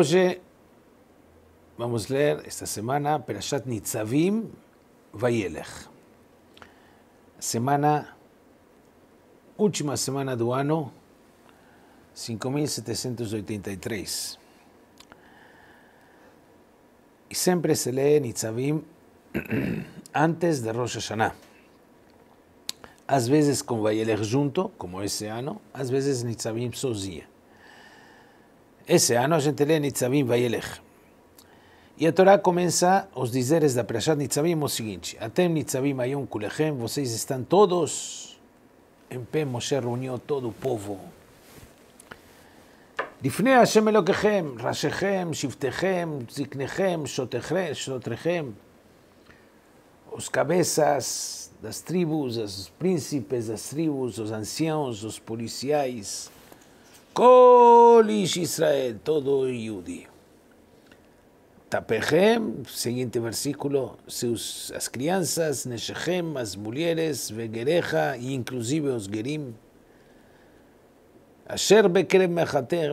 Hoy vamos a leer esta semana Perashat Nitzavim Vayelech. Semana, última semana del año, 5783. Y siempre se lee Nitzavim antes de Rosh Hashanah. A veces con Vayelech junto, como ese año, a veces Nitzavim sozía Ese ano a Gentilé Nitzavim vai Vayelech. E a Torá começa os dizeres da Prashat Nitzavim o seguinte: Atem Nitzavim Ayom Kulechem, vocês estão todos. Em pé, Moshe reuniu todo o povo. לפני השם אלוקיכם, ראשיכם, שבטיכם, זקניכם, שוטריכם, os cabeças das tribos, os príncipes das tribos, os anciãos, os policiais, Kol Israel, todo judío. Tapejem, siguiente versículo, sus crianzas, Neshechem, las mujeres, Vegereja, inclusive Osgerim. Asher Bekrem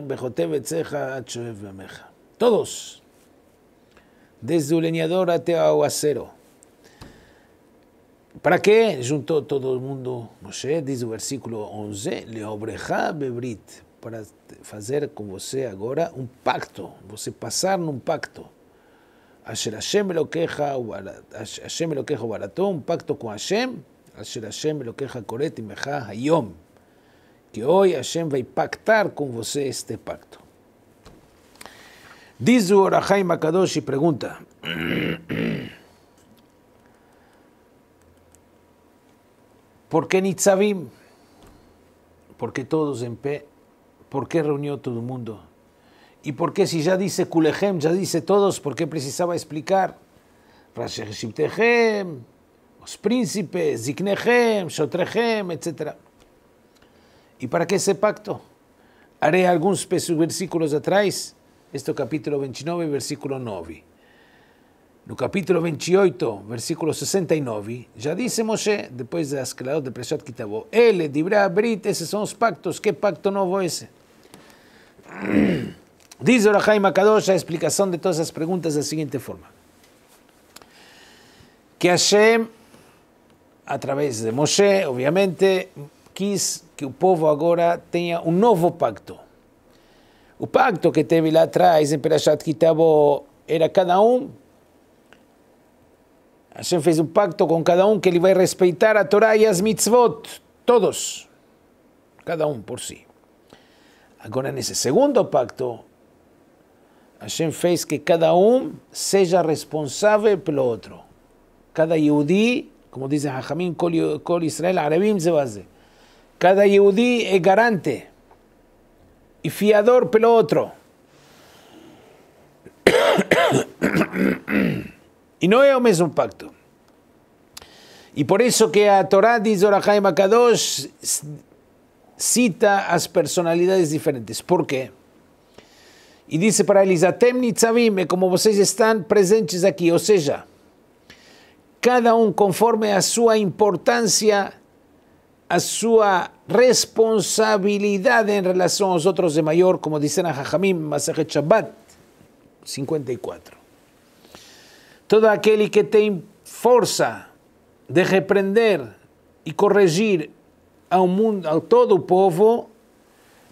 Bejotev Achoev Todos, desde el leñador hasta acero. ¿Para qué? Juntó todo el mundo. Moshe dice el versículo 11, Le Obreja Bebrit, para hacer con você agora un pacto, você passar un pacto. Asher Hashem queja, Hashem Elokecha un pacto com Hashem, lo Hashem Elokecha Koret Hayom, que hoy Hashem vai pactar con você este pacto. Diz o Makadoshi, pregunta. ¿por qué Nitzavim? ¿Por qué todos en pé? ¿por qué reunió todo el mundo? ¿Y por qué si ya dice Kulehem, ya dice todos, por qué precisaba explicar? Rasheshiptehem, los príncipes, Ziknehem, Shotrehem, etc. ¿Y para qué ese pacto? Haré algunos versículos atrás, esto capítulo 29, versículo 9. No capítulo 28, versículo 69, já disse Moshe, depois das cláusulas de Preshat Kitavó, ele, Dibra, Brit, esses são os pactos, que pacto novo é esse? Diz Orahai Makadosh a explicação de todas as perguntas da seguinte forma. Que Hashem, através de Moshe, obviamente, quis que o povo agora tenha um novo pacto. O pacto que teve lá atrás em Perashat Kitabo era cada um Hashem fez un pacto con cada uno que le va a respetar a Torah a as mitzvot, todos, cada uno por sí. Ahora en ese segundo pacto, Hashem fez que cada uno sea responsable por lo otro. Cada yudí como dice Hachamim, Kol Israel, Arabim Israel, Cada yudí es garante y fiador lo otro. Y no es un pacto. Y por eso que a Torah y cita a personalidades diferentes. ¿Por qué? Y dice para elisa eh, como vocês están presentes aquí. O sea, cada uno conforme a su importancia, a su responsabilidad en relación a los otros de mayor. como dicen a Jajamim, Masajet Shabbat 54. todo aquele que tem força de repreender e corrigir ao mundo, a todo o povo,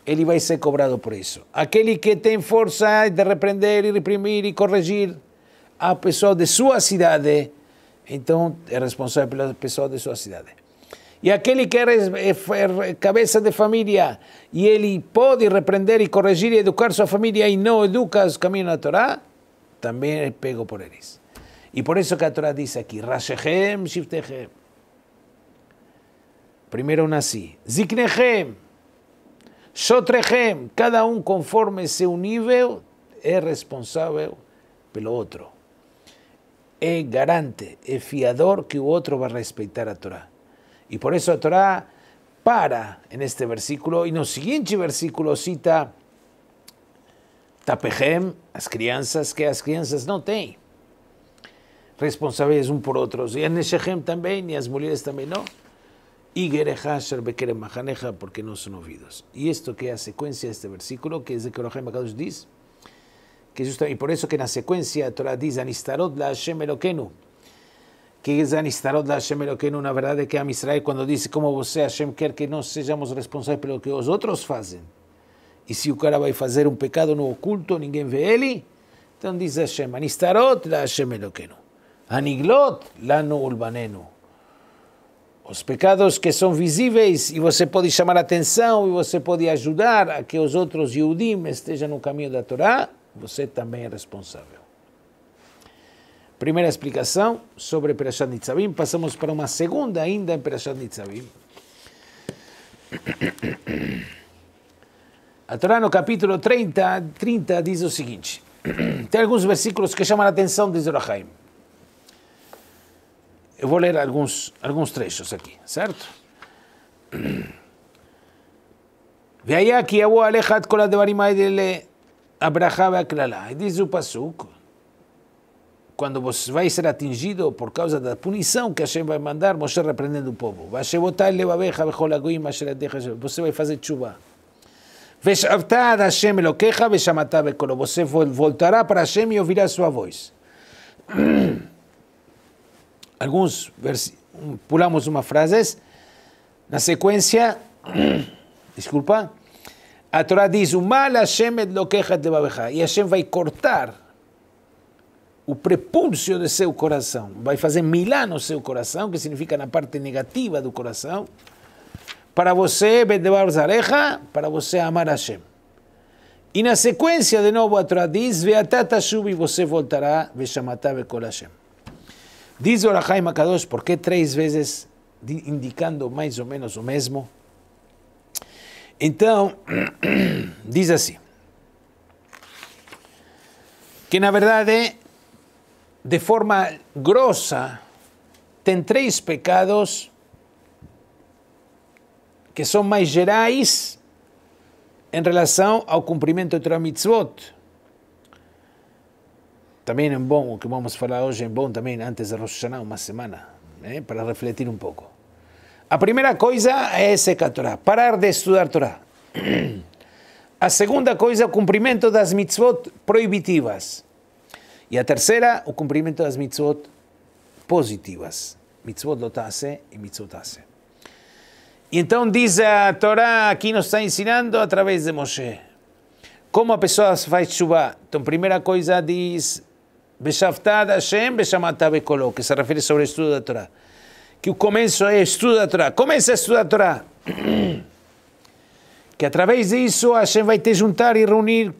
ele vai ser cobrado por isso. Aquele que tem força de repreender e reprimir e corrigir a pessoa de sua cidade, então é responsável pela pessoa de sua cidade. E aquele que é, é cabeça de família e ele pode repreender e corrigir e educar sua família e não educa os caminhos da Torá, também é pego por eles. Y por eso que la Torah dice aquí, Rashehem Shiftehem. Primero nací. Ziknehem. Shotrehem. Cada uno conforme se unive es responsable pelo otro. Es garante, es fiador que otro va a respetar a Torah. Y por eso la Torah para en este versículo y en el siguiente versículo cita Tapejem, las crianzas que las crianzas no tienen responsabilidades un por otros. Y en Shechem también, y las mujeres también, ¿no? Y Gerehasher bekerem porque no son oídos. Y esto que es secuencia de este versículo, que es de que Akadosh dice, que justo, y por eso que en la secuencia Torah dice, Anistarot la Hashem Elokenu, que es Anistarot la Hashem Elokenu, una verdad de que a Israel cuando dice, como vos sea Hashem quer que no seamos responsables por lo que los otros hacen. Y si el cara va a hacer un pecado no oculto, ninguém ve él, entonces dice Hashem, Anistarot la Hashem Elokenu. lá no ulbaneno. Os pecados que são visíveis e você pode chamar atenção e você pode ajudar a que os outros Yudim estejam no caminho da Torá, você também é responsável. Primeira explicação sobre Perashat Nitzavim. Passamos para uma segunda ainda em Perashat Nitzavim. A Torá no capítulo 30, 30 diz o seguinte. Tem alguns versículos que chamam a atenção de Zorahaim. Eu vou ler alguns, alguns trechos aqui, certo? והיה כי יבוא עליך את כל הדברים האלה הברכה והקללה. E diz o Passuco, quando você vai ser atingido por causa da punição que Hashem vai mandar, Moshe repreendendo o povo. Você vai fazer chuva. Você voltará para Hashem e ouvirá sua voz. alguns pulamos uma frases. Na sequência, desculpa, a Torá diz: O mal Hashem edloquecha de babecha. E Hashem vai cortar o prepúncio de seu coração, vai fazer milá no seu coração, que significa na parte negativa do coração, para você, bedebar zareja, para você amar Hashem. E na sequência, de novo, a Torá diz: Veatata shubi, você voltará, vexamatá bekol Hashem. Diz Orahai Makadosh, por que três vezes indicando mais ou menos o mesmo? Então, diz assim: que na verdade, de forma grossa, tem três pecados que são mais gerais em relação ao cumprimento de Torah Mitzvot. Também é bom, o que vamos falar hoje é bom também, antes de Rosh Hashanah, uma semana, né? para refletir um pouco. A primeira coisa é secar a Torá, parar de estudar a Torá. A segunda coisa, o cumprimento das mitzvot proibitivas. E a terceira, o cumprimento das mitzvot positivas. Mitzvot lotase e mitzvot tase. E então diz a Torá, aqui nos está ensinando através de Moshe. Como a pessoa faz chuva? Então, primeira coisa diz Beshavtad Hashem, Beshamatah Bekoló, que se refere sobre o estudo da Torá. Que o começo é estudo da Torá. Começa é a estudar a Torá. Que através disso Hashem vai te juntar e reunir,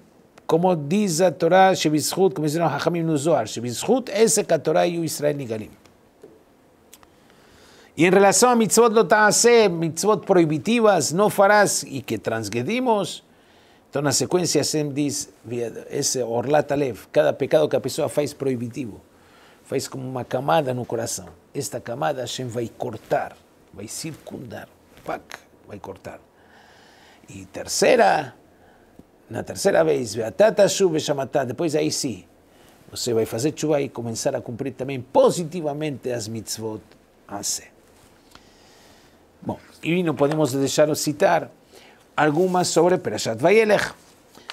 como diz a Torá, Shebizhut, como disseram Hachamim no Zohar, Shebizhut, esse que é a Torá e o Israel Nigalim. E em relação a mitzvot lo ta'aseh, mitzvot proibitivas, não farás, e que transgredimos, então, na sequência, Hashem diz, esse Orlat Alev, cada pecado que a pessoa faz proibitivo, faz como uma camada no coração. Esta camada Hashem vai cortar, vai circundar, pac, vai cortar. E terceira, na terceira vez, depois aí sim, você vai fazer chuva e começar a cumprir também positivamente as mitzvot Aseh. Bom, e não podemos deixar de citar algumas sobre Perashat Vayelech.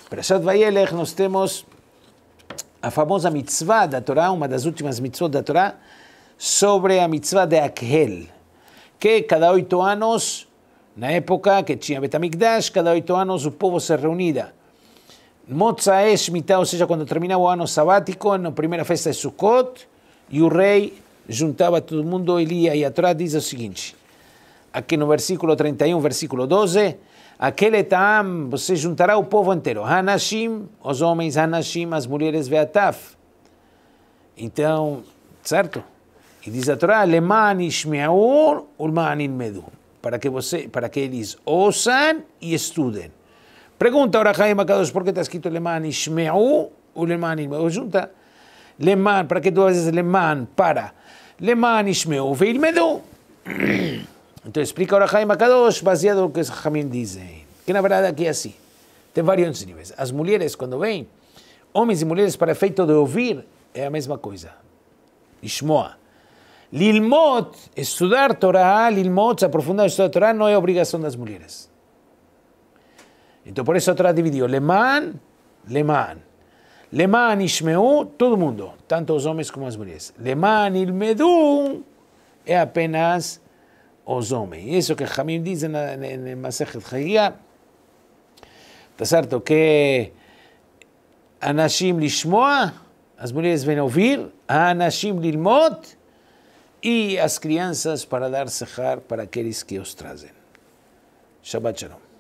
Perashat Vayelech, nós temos a famosa mitzvah da Torá, uma das últimas mitzvot da Torá, sobre a mitzvah de Akhel, que cada oito anos, na época que tinha Betamikdash, cada oito anos o povo se reunia. Motzae mita ou seja, quando terminava o ano sabático, na primeira festa de Sukkot, e o rei juntava todo mundo, ele ia, e a Torá diz o seguinte, aqui no versículo 31, versículo 12, Aquele tam você juntará o povo inteiro. Hanashim, os homens, Hanashim, as mulheres, Veataf. Então, certo? E diz a Torá, Leman ishme'ur, ulman inmedu. Para que, você, para que eles ouçam e estudem. Pergunta agora, Jaime Macados, por que está escrito Leman ishme'u, ulman inmedu? Junta. Leman, para que duas vezes Leman? Para. Leman ishme'u, ve'ilmedu. Entonces explica ahora Jaime Akadosh, baseado en lo que Jamil dice. Que la verdad aquí es así. Tiene varios niveles. Las mujeres, cuando ven, hombres y mujeres para efecto de oír es eh, la misma cosa. Ishmoa. Lilmot, estudar Torah, Lilmot, la aprofundar estudar Torah, no es obligación de las mujeres. Entonces, por eso Torah dividió. Lemán, Lemán. Lemán, Ishmeú, todo el mundo, tanto los hombres como las mujeres. Lemán, Ilmedú, es apenas aos homens. Isso que Hamim diz na, na, na Masechet Hagia, tá certo? Que Anashim Lishmoa, as mulheres vêm ouvir, Anashim Lilmot, e as crianças para dar sechar para aqueles que os trazem. Shabbat Shalom.